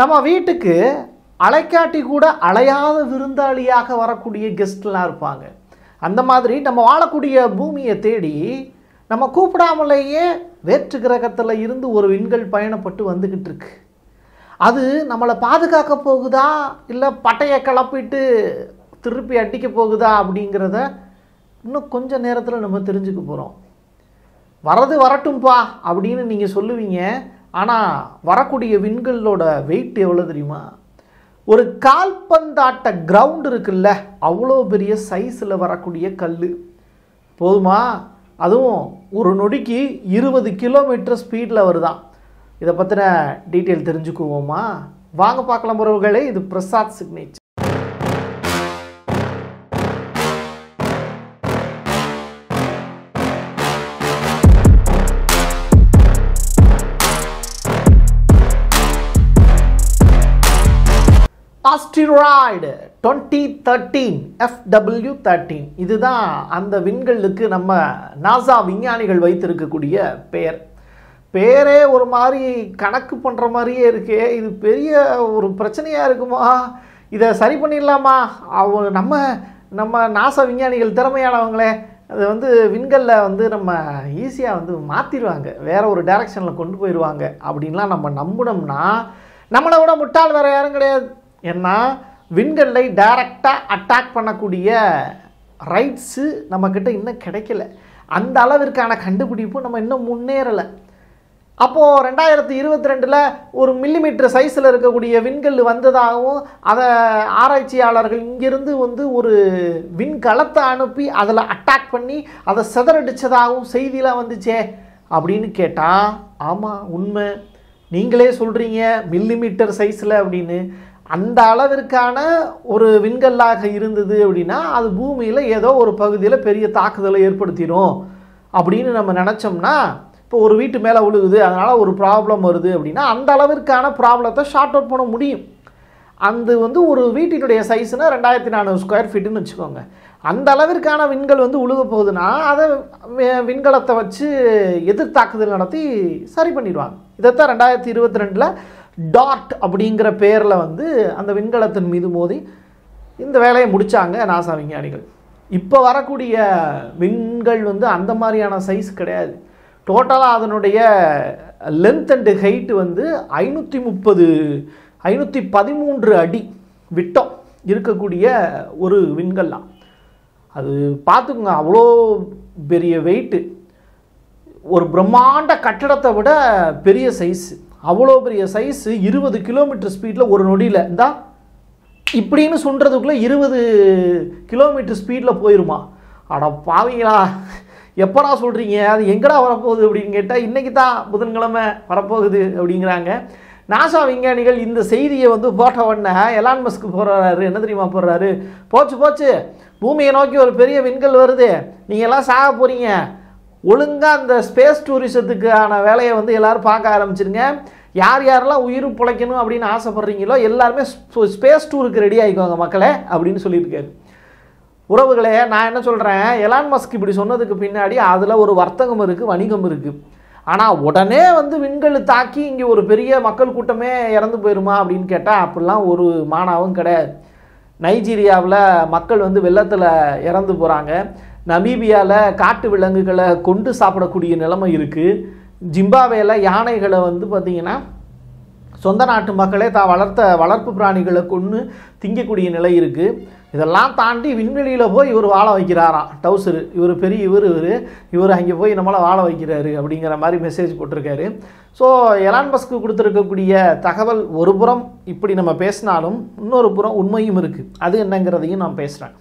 நம்ம வீட்டுக்கு அலைக்காட்டி கூட அலையாத விருந்தாளியாக வரக்கூடிய கெஸ்ட்லாம் இருப்பாங்க அந்த மாதிரி நம்ம வாழக்கூடிய பூமியை தேடி நம்ம கூப்பிடாமலேயே வேற்று கிரகத்தில் இருந்து ஒரு விண்கள் பயணப்பட்டு வந்துக்கிட்டு இருக்கு அது நம்மளை பாதுகாக்க போகுதா இல்லை பட்டையை கிளப்பிட்டு திருப்பி அடிக்க போகுதா அப்படிங்கிறத இன்னும் கொஞ்சம் நேரத்தில் நம்ம தெரிஞ்சுக்க போகிறோம் வரது வரட்டும்பா அப்படின்னு நீங்கள் சொல்லுவீங்க ஆனால் வரக்கூடிய விண்களோட வெயிட் எவ்வளோ தெரியுமா ஒரு கால்பந்தாட்ட கிரவுண்ட் இருக்குல்ல அவ்வளோ பெரிய சைஸில் வரக்கூடிய கல் போதுமா அதுவும் ஒரு நொடிக்கு இருபது கிலோமீட்டர் ஸ்பீடில் வருதான் இதை பற்றின டீட்டெயில் தெரிஞ்சுக்குவோமா வாங்க பார்க்கலாம் உறவுகளே இது Prasad signature asteroid twenty thirteen FW thirteen இதுதான் அந்த விண்கல்லுக்கு நம்ம நாசா விஞ்ஞானிகள் வைத்திருக்கக்கூடிய பெயர் பேரே ஒரு மாதிரி கணக்கு பண்ணுற மாதிரியே இருக்கே இது பெரிய ஒரு பிரச்சனையாக இருக்குமா இதை சரி பண்ணிடலாமா அவங்க நம்ம நம்ம நாசா விஞ்ஞானிகள் திறமையானவங்களே அது வந்து விண்கல்ல வந்து நம்ம ஈஸியாக வந்து மாற்றிடுவாங்க வேறு ஒரு டைரக்ஷனில் கொண்டு போயிடுவாங்க அப்படின்லாம் நம்ம நம்பினோம்னா நம்மளை விட முட்டாள் வேறு யாரும் கிடையாது ஏன்னா விண்கல்லை டைரக்டாக அட்டாக் பண்ணக்கூடிய ரைட்ஸு நம்மக்கிட்ட இன்னும் கிடைக்கல அந்த அளவிற்கான கண்டுபிடிப்பும் நம்ம இன்னும் முன்னேறலை அப்போது ரெண்டாயிரத்தி இருபத்தி ரெண்டில் ஒரு மில்லிமீட்டர் சைஸில் இருக்கக்கூடிய விண்கல் வந்ததாகவும் அதை ஆராய்ச்சியாளர்கள் இங்கிருந்து வந்து ஒரு விண்கலத்தை அனுப்பி அதில் அட்டாக் பண்ணி அதை சிதறடித்ததாகவும் செய்திலாம் வந்துச்சே அப்படின்னு கேட்டால் ஆமாம் உண்மை நீங்களே சொல்கிறீங்க மில்லிமீட்டர் சைஸில் அப்படின்னு அந்த அளவிற்கான ஒரு விண்கல்லாக இருந்தது அப்படின்னா அது பூமியில் ஏதோ ஒரு பகுதியில் பெரிய தாக்குதலை ஏற்படுத்திடும் அப்படின்னு நம்ம நினச்சோம்னா இப்போ ஒரு வீட்டு மேலே விழுகுது அதனால் ஒரு ப்ராப்ளம் வருது அப்படின்னா அந்த அளவிற்கான ப்ராப்ளத்தை ஷார்ட் அவுட் பண்ண முடியும் அந்த வந்து ஒரு வீட்டினுடைய சைஸ்னால் ரெண்டாயிரத்தி நானூறு ஸ்கொயர் ஃபீட்டுன்னு வச்சுக்கோங்க அந்த அளவிற்கான விண்கல் வந்து உழுக போகுதுன்னா அதை விண்கலத்தை வச்சு எதிர்த்தாக்குதல் நடத்தி சரி பண்ணிடுவாங்க இதைத்தான் ரெண்டாயிரத்தி இருபத்தி ரெண்டில் டாட் அப்படிங்கிற பேரில் வந்து அந்த விண்கலத்தின் மீது மோதி இந்த வேலையை முடித்தாங்க நாசா விஞ்ஞானிகள் இப்போ வரக்கூடிய விண்கள் வந்து அந்த மாதிரியான சைஸ் கிடையாது டோட்டலாக அதனுடைய லென்த் அண்டு ஹைட்டு வந்து ஐநூற்றி முப்பது ஐநூற்றி பதிமூன்று அடி விட்டம் இருக்கக்கூடிய ஒரு விண்கல்லாம் அது பார்த்துக்குங்க அவ்வளோ பெரிய வெயிட்டு ஒரு பிரம்மாண்ட கட்டடத்தை விட பெரிய சைஸு அவ்வளோ பெரிய சைஸு இருபது கிலோமீட்டர் ஸ்பீடில் ஒரு நொடியில் இந்தா இப்படின்னு சொல்கிறதுக்குள்ளே இருபது கிலோமீட்டர் ஸ்பீடில் போயிருமா அட பாவீங்களா எப்படா சொல்கிறீங்க அது எங்கடா வரப்போகுது அப்படின்னு கேட்டால் இன்றைக்கி தான் புதன்கிழமை வரப்போகுது அப்படிங்கிறாங்க நாசா விஞ்ஞானிகள் இந்த செய்தியை வந்து போட்ட உடனே எலான் மஸ்க்கு போடுறாரு என்ன தெரியுமா போடுறாரு போச்சு போச்சு பூமியை நோக்கி ஒரு பெரிய விண்கல் வருது நீங்கள் எல்லாம் சாக போகிறீங்க ஒழுங்காக அந்த ஸ்பேஸ் டூரிசத்துக்கான வேலையை வந்து எல்லோரும் பார்க்க ஆரம்பிச்சிருங்க யார் யாரெல்லாம் உயிர் பிழைக்கணும் அப்படின்னு ஆசைப்பட்றீங்களோ எல்லாருமே ஸ்பேஸ் டூருக்கு ரெடி ஆகிக்குவாங்க மக்களே அப்படின்னு சொல்லியிருக்காரு உறவுகளே நான் என்ன சொல்கிறேன் எலான் மஸ்க் இப்படி சொன்னதுக்கு பின்னாடி அதில் ஒரு வர்த்தகம் இருக்குது வணிகம் இருக்குது ஆனால் உடனே வந்து விண்கல் தாக்கி இங்கே ஒரு பெரிய மக்கள் கூட்டமே இறந்து போயிருமா அப்படின்னு கேட்டால் அப்படிலாம் ஒரு மானாவும் கிடையாது நைஜீரியாவில் மக்கள் வந்து வெள்ளத்தில் இறந்து போகிறாங்க நமீபியாவில் காட்டு விலங்குகளை கொண்டு சாப்பிடக்கூடிய நிலைமை இருக்குது ஜிம்பாவேல யானைகளை வந்து பார்த்திங்கன்னா சொந்த நாட்டு மக்களே தான் வளர்த்த வளர்ப்பு பிராணிகளை கொன்று திங்கக்கூடிய நிலை இருக்குது இதெல்லாம் தாண்டி விண்வெளியில் போய் இவர் வாழ வைக்கிறாராம் டவுசரு இவர் பெரிய இவர் இவர் இவர் அங்கே போய் நம்மளை வாழ வைக்கிறாரு அப்படிங்கிற மாதிரி மெசேஜ் போட்டிருக்காரு ஸோ எலான் பஸ்க்கு கொடுத்துருக்கக்கூடிய தகவல் ஒரு புறம் இப்படி நம்ம பேசினாலும் இன்னொரு புறம் உண்மையும் இருக்குது அது என்னங்கிறதையும் நான் பேசுகிறேன்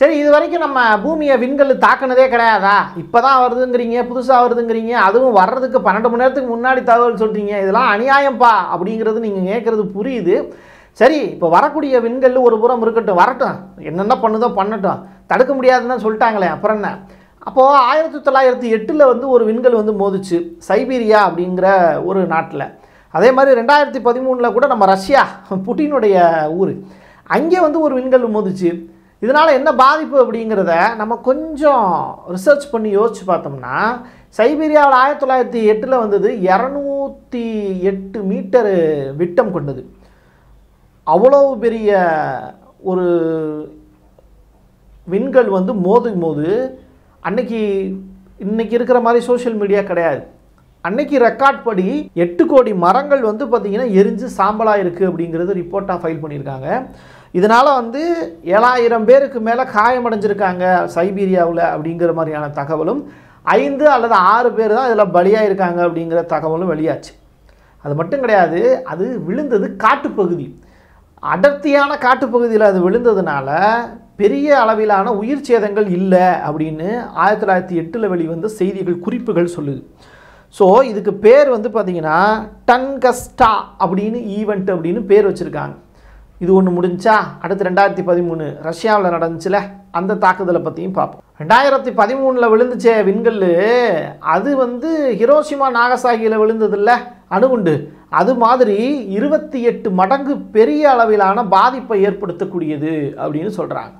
சரி இது வரைக்கும் நம்ம பூமியை விண்கல் தாக்குனதே கிடையாதா இப்போ தான் வருதுங்கிறீங்க புதுசாக வருதுங்கிறீங்க அதுவும் வர்றதுக்கு பன்னெண்டு மணி நேரத்துக்கு முன்னாடி தகவல் சொல்கிறீங்க இதெல்லாம் அநியாயம்ப்பா அப்படிங்கிறது நீங்கள் கேட்குறது புரியுது சரி இப்போ வரக்கூடிய விண்கல் ஒரு புறம் இருக்கட்டும் வரட்டும் என்னென்ன பண்ணுதோ பண்ணட்டும் தடுக்க முடியாதுன்னு சொல்லிட்டாங்களே அப்புறம் என்ன அப்போது ஆயிரத்தி தொள்ளாயிரத்தி எட்டில் வந்து ஒரு விண்கல் வந்து மோதிச்சு சைபீரியா அப்படிங்கிற ஒரு நாட்டில் அதே மாதிரி ரெண்டாயிரத்தி பதிமூணில் கூட நம்ம ரஷ்யா புட்டினுடைய ஊர் அங்கே வந்து ஒரு விண்கல் மோதிச்சு இதனால் என்ன பாதிப்பு அப்படிங்கிறத நம்ம கொஞ்சம் ரிசர்ச் பண்ணி யோசித்து பார்த்தோம்னா சைபீரியாவில் ஆயிரத்தி தொள்ளாயிரத்தி எட்டில் வந்தது இரநூத்தி எட்டு மீட்டரு விட்டம் கொண்டது அவ்வளோ பெரிய ஒரு விண்கள் வந்து மோது போது அன்னைக்கு இன்னைக்கு இருக்கிற மாதிரி சோஷியல் மீடியா கிடையாது அன்னைக்கு ரெக்கார்ட் படி எட்டு கோடி மரங்கள் வந்து பார்த்திங்கன்னா எரிஞ்சு சாம்பலாக இருக்குது அப்படிங்கிறது ரிப்போர்ட்டாக ஃபைல் பண்ணியிருக்காங்க இதனால் வந்து ஏழாயிரம் பேருக்கு மேலே காயமடைஞ்சிருக்காங்க சைபீரியாவில் அப்படிங்கிற மாதிரியான தகவலும் ஐந்து அல்லது ஆறு பேர் தான் இதில் பலியாக இருக்காங்க அப்படிங்கிற தகவலும் வெளியாச்சு அது மட்டும் கிடையாது அது விழுந்தது காட்டுப்பகுதி அடர்த்தியான காட்டுப்பகுதியில் அது விழுந்ததுனால பெரிய அளவிலான உயிர் சேதங்கள் இல்லை அப்படின்னு ஆயிரத்தி தொள்ளாயிரத்தி எட்டில் வெளிவந்த செய்திகள் குறிப்புகள் சொல்லுது ஸோ இதுக்கு பேர் வந்து பார்த்தீங்கன்னா டன்கஸ்டா அப்படின்னு ஈவெண்ட் அப்படின்னு பேர் வச்சுருக்காங்க இது ஒன்று முடிஞ்சா அடுத்து ரெண்டாயிரத்தி பதிமூணு ரஷ்யாவில் நடந்துச்சுல அந்த தாக்குதலை பற்றியும் பார்ப்போம் ரெண்டாயிரத்தி பதிமூணில் விழுந்துச்சே விண்கல் அது வந்து ஹிரோஷிமா நாகசாகியில் விழுந்ததில்ல அணுகுண்டு அது மாதிரி இருபத்தி எட்டு மடங்கு பெரிய அளவிலான பாதிப்பை ஏற்படுத்தக்கூடியது அப்படின்னு சொல்கிறாங்க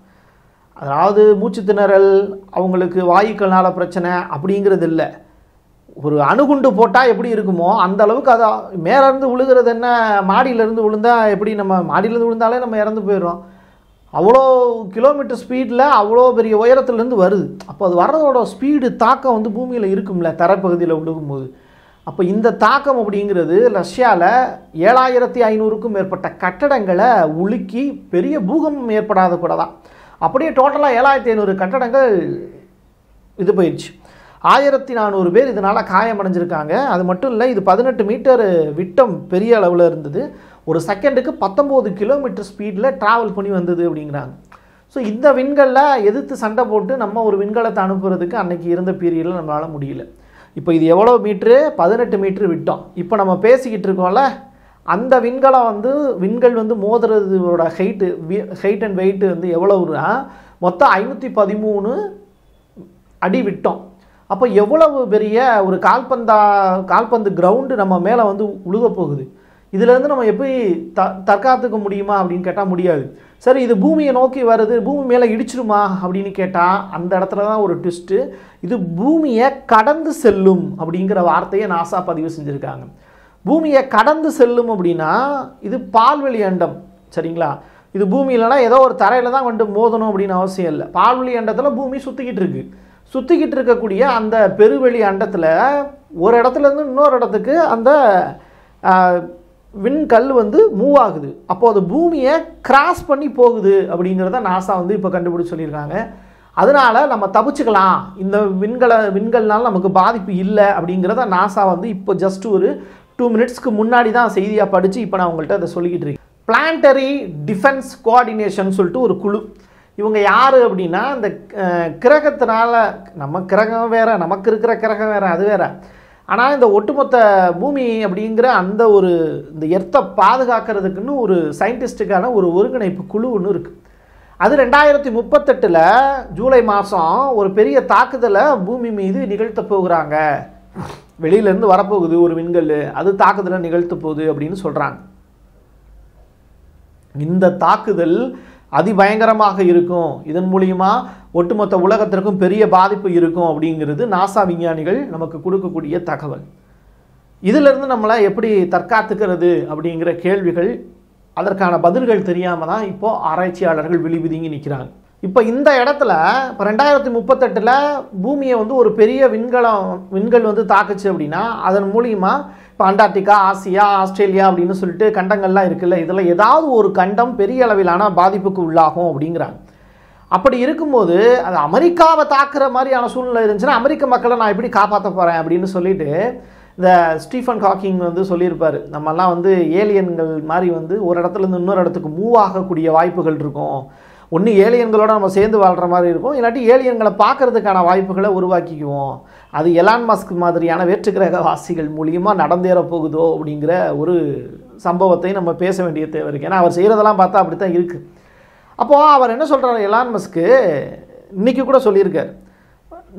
அதாவது மூச்சு திணறல் அவங்களுக்கு வாயுக்கள்னால பிரச்சனை அப்படிங்கிறது இல்லை ஒரு அணுகுண்டு போட்டால் எப்படி இருக்குமோ அந்த அளவுக்கு அதை மேலேருந்து விழுகிறது என்ன மாடியிலேருந்து விழுந்தால் எப்படி நம்ம மாடியிலேருந்து விழுந்தாலே நம்ம இறந்து போயிடும் அவ்வளோ கிலோமீட்டர் ஸ்பீடில் அவ்வளோ பெரிய உயரத்துலேருந்து வருது அப்போ அது வர்றதோட ஸ்பீடு தாக்கம் வந்து பூமியில் இருக்கும்ல தரப்பகுதியில் விழுகும்போது அப்போ இந்த தாக்கம் அப்படிங்கிறது ரஷ்யாவில் ஏழாயிரத்தி ஐநூறுக்கும் மேற்பட்ட கட்டடங்களை உலுக்கி பெரிய பூகம்பம் ஏற்படாத கூட தான் அப்படியே டோட்டலாக ஏழாயிரத்தி ஐநூறு கட்டடங்கள் இது போயிடுச்சு ஆயிரத்தி நானூறு பேர் இதனால் காயமடைஞ்சிருக்காங்க அது மட்டும் இல்லை இது பதினெட்டு மீட்டர் விட்டம் பெரிய அளவில் இருந்தது ஒரு செகண்டுக்கு பத்தொம்போது கிலோமீட்டர் ஸ்பீடில் ட்ராவல் பண்ணி வந்தது அப்படிங்கிறாங்க ஸோ இந்த விண்கலில் எதிர்த்து சண்டை போட்டு நம்ம ஒரு விண்கலத்தை அனுப்புறதுக்கு அன்றைக்கி இருந்த பீரியடில் நம்மளால் முடியல இப்போ இது எவ்வளோ மீட்ரு பதினெட்டு மீட்ரு விட்டோம் இப்போ நம்ம பேசிக்கிட்டு இருக்கோம்ல அந்த விண்கலம் வந்து விண்கள் வந்து மோதுறதோட ஹைட்டு ஹைட் அண்ட் வெயிட்டு வந்து எவ்வளவுனா மொத்தம் ஐநூற்றி பதிமூணு அடி விட்டோம் அப்போ எவ்வளவு பெரிய ஒரு கால்பந்தா கால்பந்து கிரவுண்டு நம்ம மேலே வந்து உழுக போகுது இதுலேருந்து நம்ம எப்படி த தற்காத்துக்க முடியுமா அப்படின்னு கேட்டால் முடியாது சரி இது பூமியை நோக்கி வருது பூமி மேலே இடிச்சிருமா அப்படின்னு கேட்டால் அந்த இடத்துல தான் ஒரு ட்விஸ்ட்டு இது பூமியை கடந்து செல்லும் அப்படிங்கிற வார்த்தையை நாசா பதிவு செஞ்சுருக்காங்க பூமியை கடந்து செல்லும் அப்படின்னா இது பால்வெளி அண்டம் சரிங்களா இது பூமி இல்லைனா ஏதோ ஒரு தரையில் தான் கொண்டு மோதணும் அப்படின்னு அவசியம் இல்லை பால்வெளி அண்டத்தில் பூமி சுற்றிக்கிட்டு இருக்கு சுற்றிக்கிட்டு இருக்கக்கூடிய அந்த பெருவெளி அண்டத்தில் ஒரு இடத்துலேருந்து இன்னொரு இடத்துக்கு அந்த விண்கல் வந்து மூவ் ஆகுது அப்போது அது பூமியை கிராஸ் பண்ணி போகுது அப்படிங்கிறத நாசா வந்து இப்போ கண்டுபிடிச்சு சொல்லியிருக்காங்க அதனால் நம்ம தப்பிச்சுக்கலாம் இந்த விண்கலை விண்கல்னால் நமக்கு பாதிப்பு இல்லை அப்படிங்கிறத நாசா வந்து இப்போ ஜஸ்ட் ஒரு டூ மினிட்ஸ்க்கு முன்னாடி தான் செய்தியாக படித்து இப்போ நான் உங்கள்கிட்ட அதை சொல்லிக்கிட்டு இருக்கேன் பிளான்டரி டிஃபென்ஸ் கோஆர்டினேஷன் சொல்லிட்டு ஒரு குழு இவங்க யார் அப்படின்னா இந்த கிரகத்தினால நம்ம கிரகம் வேறு நமக்கு இருக்கிற கிரகம் வேறு அது வேறு ஆனால் இந்த ஒட்டுமொத்த பூமி அப்படிங்கிற அந்த ஒரு இந்த எர்த்தை பாதுகாக்கிறதுக்குன்னு ஒரு சயின்டிஸ்ட்டுக்கான ஒரு ஒருங்கிணைப்பு குழு ஒன்று இருக்குது அது ரெண்டாயிரத்தி முப்பத்தெட்டில் ஜூலை மாதம் ஒரு பெரிய தாக்குதலை பூமி மீது நிகழ்த்த போகிறாங்க வெளியிலேருந்து வரப்போகுது ஒரு விண்கல் அது தாக்குதலை நிகழ்த்த போகுது அப்படின்னு சொல்கிறாங்க இந்த தாக்குதல் அதிபயங்கரமாக இருக்கும் இதன் மூலியமா ஒட்டுமொத்த உலகத்திற்கும் பெரிய பாதிப்பு இருக்கும் அப்படிங்கிறது நாசா விஞ்ஞானிகள் நமக்கு கொடுக்கக்கூடிய தகவல் இதிலிருந்து நம்மளை எப்படி தற்காத்துக்கிறது அப்படிங்கிற கேள்விகள் அதற்கான பதில்கள் தெரியாமல் தான் இப்போது ஆராய்ச்சியாளர்கள் விழிவிதிங்கி நிற்கிறாங்க இப்போ இந்த இடத்துல இப்போ ரெண்டாயிரத்தி முப்பத்தெட்டில் பூமியை வந்து ஒரு பெரிய விண்கலம் விண்கல் வந்து தாக்குச்சு அப்படின்னா அதன் மூலியமாக இப்போ அண்டார்டிகா ஆசியா ஆஸ்திரேலியா அப்படின்னு சொல்லிட்டு கண்டங்கள்லாம் இருக்குல்ல இதில் ஏதாவது ஒரு கண்டம் பெரிய அளவிலான பாதிப்புக்கு உள்ளாகும் அப்படிங்கிறாங்க அப்படி இருக்கும்போது அது அமெரிக்காவை தாக்குற மாதிரியான சூழ்நிலை இருந்துச்சுன்னா அமெரிக்க மக்களை நான் எப்படி காப்பாற்ற போகிறேன் அப்படின்னு சொல்லிட்டு இந்த ஸ்டீஃபன் ஹாக்கிங் வந்து சொல்லியிருப்பார் நம்மலாம் வந்து ஏலியன்கள் மாதிரி வந்து ஒரு இடத்துலேருந்து இன்னொரு இடத்துக்கு மூவ் ஆகக்கூடிய வாய்ப்புகள் இருக்கும் ஒன்று ஏலியன்களோட நம்ம சேர்ந்து வாழ்கிற மாதிரி இருக்கும் இல்லாட்டி ஏலியன்களை பார்க்கறதுக்கான வாய்ப்புகளை உருவாக்கிக்குவோம் அது எலான் மஸ்க் மாதிரியான வேற்றுக்கிரக வாசிகள் மூலியமாக நடந்தேற போகுதோ அப்படிங்கிற ஒரு சம்பவத்தை நம்ம பேச வேண்டிய தேவை இருக்குது ஏன்னா அவர் செய்கிறதெல்லாம் பார்த்தா அப்படி தான் இருக்குது அப்போது அவர் என்ன சொல்கிறார் எலான் மஸ்க்கு இன்றைக்கி கூட சொல்லியிருக்கார்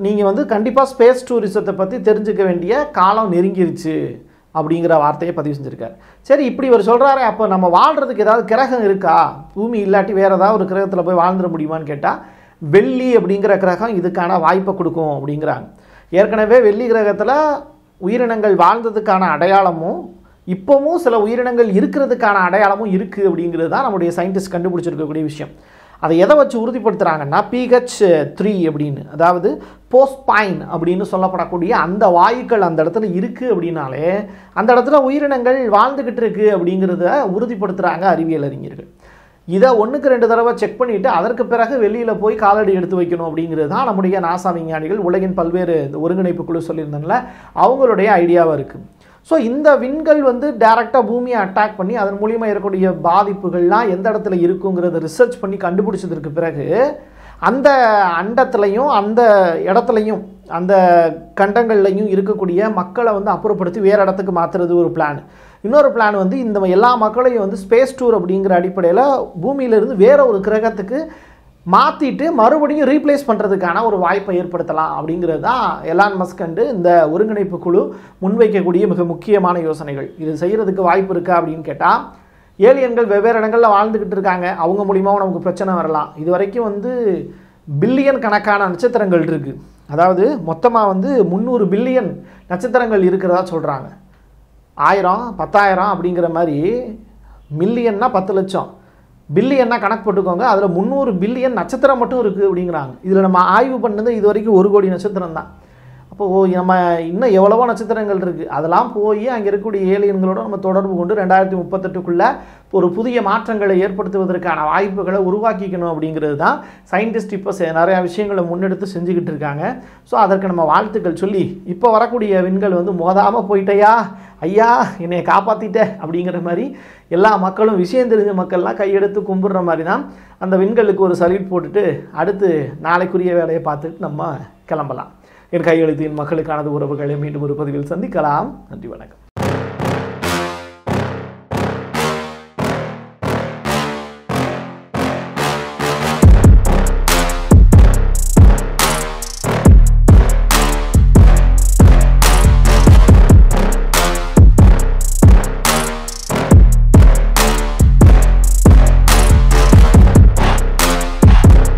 நீங்கள் வந்து கண்டிப்பாக ஸ்பேஸ் டூரிசத்தை பற்றி தெரிஞ்சுக்க வேண்டிய காலம் நெருங்கிருச்சு அப்படிங்கிற வார்த்தையை பதிவு செஞ்சுருக்கார் சரி இப்படி இவர் சொல்கிறாரே அப்போ நம்ம வாழ்கிறதுக்கு ஏதாவது கிரகம் இருக்கா பூமி இல்லாட்டி வேறு ஏதாவது ஒரு கிரகத்தில் போய் வாழ்ந்துட முடியுமான்னு கேட்டால் வெள்ளி அப்படிங்கிற கிரகம் இதுக்கான வாய்ப்பை கொடுக்கும் அப்படிங்கிறாங்க ஏற்கனவே வெள்ளி கிரகத்தில் உயிரினங்கள் வாழ்ந்ததுக்கான அடையாளமும் இப்போவும் சில உயிரினங்கள் இருக்கிறதுக்கான அடையாளமும் இருக்குது அப்படிங்கிறது தான் நம்முடைய சயின்டிஸ்ட் கண்டுபிடிச்சிருக்கக்கூடிய விஷயம் அதை எதை வச்சு உறுதிப்படுத்துகிறாங்கன்னா பிஹெச் த்ரீ அப்படின்னு அதாவது போஸ்பைன் அப்படின்னு சொல்லப்படக்கூடிய அந்த வாயுக்கள் அந்த இடத்துல இருக்குது அப்படின்னாலே அந்த இடத்துல உயிரினங்கள் வாழ்ந்துக்கிட்டு இருக்குது அப்படிங்கிறத உறுதிப்படுத்துகிறாங்க அறிவியல் அறிஞர்கள் இதை ஒன்றுக்கு ரெண்டு தடவை செக் பண்ணிவிட்டு அதற்கு பிறகு வெளியில் போய் காலடி எடுத்து வைக்கணும் அப்படிங்கிறது தான் நம்முடைய நாசா விஞ்ஞானிகள் உலகின் பல்வேறு ஒருங்கிணைப்பு குழு சொல்லியிருந்தனால அவங்களுடைய ஐடியாவாக இருக்குது ஸோ இந்த விண்கள் வந்து டேரெக்டாக பூமியை அட்டாக் பண்ணி அதன் மூலியமாக இருக்கக்கூடிய பாதிப்புகள்லாம் எந்த இடத்துல இருக்குங்கிறத ரிசர்ச் பண்ணி கண்டுபிடிச்சதுக்கு பிறகு அந்த அண்டத்துலையும் அந்த இடத்துலையும் அந்த கண்டங்கள்லையும் இருக்கக்கூடிய மக்களை வந்து அப்புறப்படுத்தி வேறு இடத்துக்கு மாற்றுறது ஒரு பிளான் இன்னொரு பிளான் வந்து இந்த எல்லா மக்களையும் வந்து ஸ்பேஸ் டூர் அப்படிங்கிற அடிப்படையில் பூமியிலிருந்து வேற ஒரு கிரகத்துக்கு மாற்றிட்டு மறுபடியும் ரீப்ளேஸ் பண்ணுறதுக்கான ஒரு வாய்ப்பை ஏற்படுத்தலாம் அப்படிங்கிறது தான் எலான் மஸ்கண்டு இந்த ஒருங்கிணைப்பு குழு முன்வைக்கக்கூடிய மிக முக்கியமான யோசனைகள் இது செய்கிறதுக்கு வாய்ப்பு இருக்கா அப்படின்னு கேட்டால் ஏலியன்கள் வெவ்வேறு இடங்களில் வாழ்ந்துக்கிட்டு இருக்காங்க அவங்க மூலியமாகவும் நமக்கு பிரச்சனை வரலாம் இது வரைக்கும் வந்து பில்லியன் கணக்கான நட்சத்திரங்கள் இருக்குது அதாவது மொத்தமாக வந்து முந்நூறு பில்லியன் நட்சத்திரங்கள் இருக்கிறதா சொல்கிறாங்க ஆயிரம் பத்தாயிரம் அப்படிங்கிற மாதிரி மில்லியன்னா பத்து லட்சம் பில்லியன்னா கணக்கு போட்டுக்கோங்க அதில் முந்நூறு பில்லியன் நட்சத்திரம் மட்டும் இருக்குது அப்படிங்கிறாங்க இதில் நம்ம ஆய்வு பண்ணது இது வரைக்கும் ஒரு கோடி நட்சத்திரம் தான் அப்போ நம்ம இன்னும் எவ்வளவோ நட்சத்திரங்கள் இருக்குது அதெல்லாம் போய் அங்கே இருக்கக்கூடிய ஏலியன்களோடு நம்ம தொடர்பு கொண்டு ரெண்டாயிரத்தி முப்பத்தெட்டுக்குள்ளே ஒரு புதிய மாற்றங்களை ஏற்படுத்துவதற்கான வாய்ப்புகளை உருவாக்கிக்கணும் அப்படிங்கிறது தான் சயின்டிஸ்ட் இப்போ நிறையா விஷயங்களை முன்னெடுத்து செஞ்சுக்கிட்டு இருக்காங்க ஸோ அதற்கு நம்ம வாழ்த்துக்கள் சொல்லி இப்போ வரக்கூடிய விண்கள் வந்து மோதாமல் போயிட்டையா ஐயா என்னை காப்பாற்றிட்டேன் அப்படிங்கிற மாதிரி எல்லா மக்களும் விஷயம் தெரிஞ்ச மக்கள்லாம் கையெடுத்து கும்பிடுற மாதிரி தான் அந்த விண்களுக்கு ஒரு சல்யூட் போட்டுட்டு அடுத்து நாளைக்குரிய வேலையை பார்த்துட்டு நம்ம கிளம்பலாம் என் கையெழுத்தின் மக்களுக்கானது உறவுகளை மீண்டும் ஒரு பதிவில் சந்திக்கலாம் நன்றி வணக்கம்